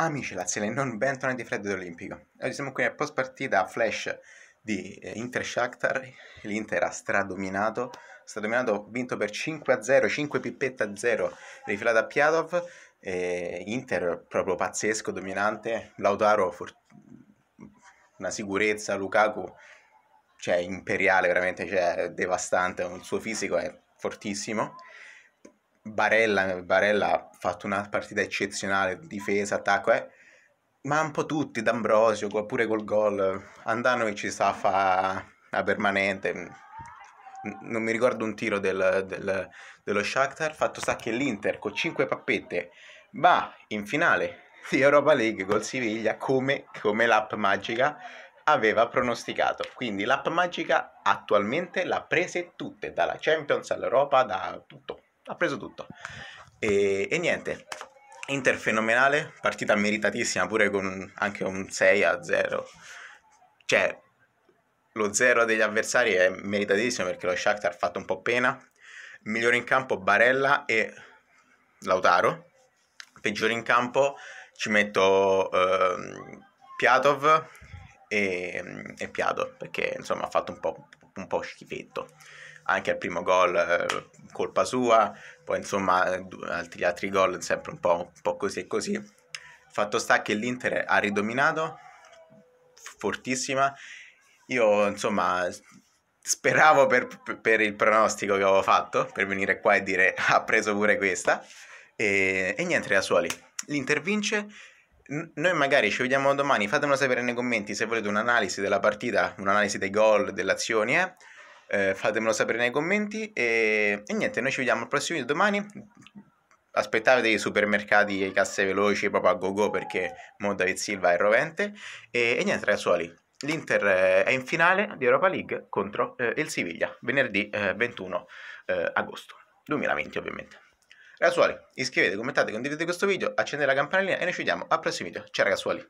Amici Laziale, non bentornati Freddo Olimpico. Oggi siamo qui al post partita flash di eh, Inter Shakhtar. L'Inter ha stradominato, stradominato, vinto per 5 0, 5 pippette a 0, rifilata a Piatov. Eh, Inter proprio pazzesco, dominante. Lautaro, for- una sicurezza, Lukaku, cioè imperiale veramente, cioè devastante, il suo fisico è fortissimo. Barella, Barella ha fatto una partita eccezionale, difesa, attacco, eh? ma un po' tutti, D'Ambrosio, pure col gol, Andanovic sta a fa a permanente, non mi ricordo un tiro del, del, dello Shakhtar, fatto sta che l'Inter con 5 pappette va in finale di Europa League col Siviglia come, come l'app magica aveva pronosticato. Quindi l'app magica attualmente l'ha prese tutte, dalla Champions all'Europa, da tutto ha preso tutto. E, e niente, Inter fenomenale, partita meritatissima pure con anche un 6 a 0. Cioè, lo 0 degli avversari è meritatissimo perché lo Shakhtar ha fatto un po' pena. Migliore in campo Barella e Lautaro. Peggiore in campo ci metto eh, Piatov e, e Piato perché insomma ha fatto un po' un po' schifetto. Anche al primo gol eh, colpa sua, poi insomma altri, altri gol sempre un po', un po' così e così. Fatto sta che l'Inter ha ridominato, fortissima. Io insomma speravo per, per, il pronostico che avevo fatto, per venire qua e dire ha preso pure questa. E, e niente, Rasuoli. L'Inter vince noi magari ci vediamo domani, fatemelo sapere nei commenti se volete un'analisi della partita, un'analisi dei gol, delle azioni, eh? Eh, fatemelo sapere nei commenti e, e, niente, noi ci vediamo al prossimo video domani. Aspettate i supermercati e i casse veloci proprio a go go perché mo David Silva è rovente e, e niente ragazzuoli, l'Inter eh, è in finale di Europa League contro eh, il Siviglia venerdì 21 eh, eh, agosto 2020 ovviamente. Ragazzuoli, iscrivetevi, commentate, condividete questo video, accendete la campanellina e noi ci vediamo al prossimo video. Ciao ragazzuoli!